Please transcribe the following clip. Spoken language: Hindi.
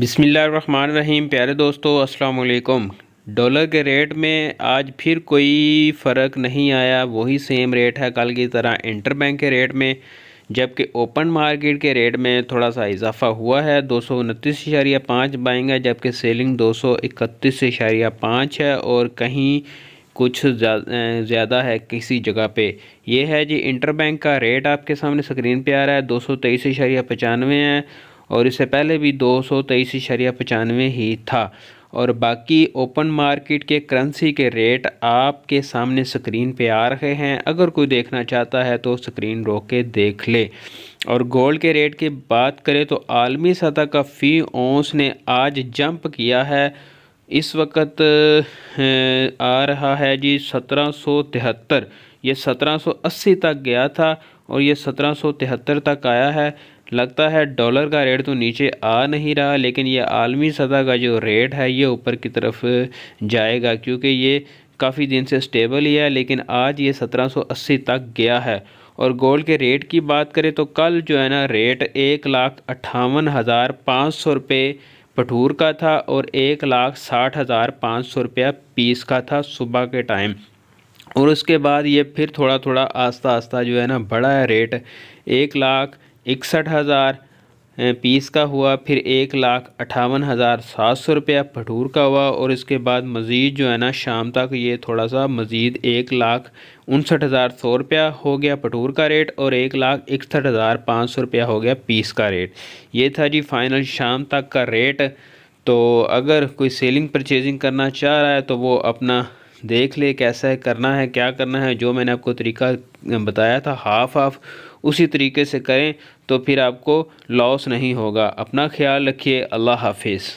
बिसमीम प्यारे दोस्तों असलकुम डॉलर के रेट में आज फिर कोई फ़र्क नहीं आया वही सेम रेट है कल की तरह इंटर बैंक के रेट में जबकि ओपन मार्केट के रेट में थोड़ा सा इजाफा हुआ है दो सौ उनतीस इशारिया पाँच बाइंग है जबकि सेलिंग दो सौ इकतीस इशारिया पाँच है और कहीं कुछ ज़्यादा है किसी जगह पे यह है जी इंटर बैंक का रेट आपके सामने स्क्रीन पे आ रहा है दो सौ तेईस इशारिया पचानवे है और इससे पहले भी दो सौ तेईस शरिया पचानवे ही था और बाकी ओपन मार्केट के करेंसी के रेट आपके सामने स्क्रीन पे आ रहे हैं अगर कोई देखना चाहता है तो स्क्रीन रोक के देख ले और गोल्ड के रेट की बात करें तो आलमी सतह का फ़ी ओंस ने आज जंप किया है इस वक्त आ रहा है जी सत्रह सौ तिहत्तर ये सत्रह सौ अस्सी तक गया था और ये सत्रह सौ तिहत्तर तक आया है लगता है डॉलर का रेट तो नीचे आ नहीं रहा लेकिन ये आलमी सतह का जो रेट है ये ऊपर की तरफ जाएगा क्योंकि ये काफ़ी दिन से स्टेबल ही है लेकिन आज ये 1780 तक गया है और गोल्ड के रेट की बात करें तो कल जो है ना रेट एक लाख अट्ठावन हज़ार पाँच सौ रुपये पठूर का था और एक लाख साठ हज़ार पाँच सौ रुपया पीस का था सुबह के टाइम और उसके बाद ये फिर थोड़ा थोड़ा आस्ता आस्ता जो है ना बढ़ा है रेट एक लाख इकसठ हज़ार पीस का हुआ फिर एक लाख अट्ठावन हज़ार सात सौ रुपया भटूर का हुआ और इसके बाद मज़ीद जो है ना शाम तक ये थोड़ा सा मज़ीद एक लाख उनसठ हज़ार सौ रुपया हो गया भटूर का रेट और एक लाख इकसठ हज़ार पाँच सौ रुपया हो गया पीस का रेट ये था जी फ़ाइनल शाम तक का रेट तो अगर कोई सेलिंग परचेजिंग करना चाह रहा है तो वो अपना देख ले कैसा है करना है क्या करना है जो मैंने आपको तरीका बताया था हाफ हाफ उसी तरीके से करें तो फिर आपको लॉस नहीं होगा अपना ख्याल रखिए अल्लाह हाफिज़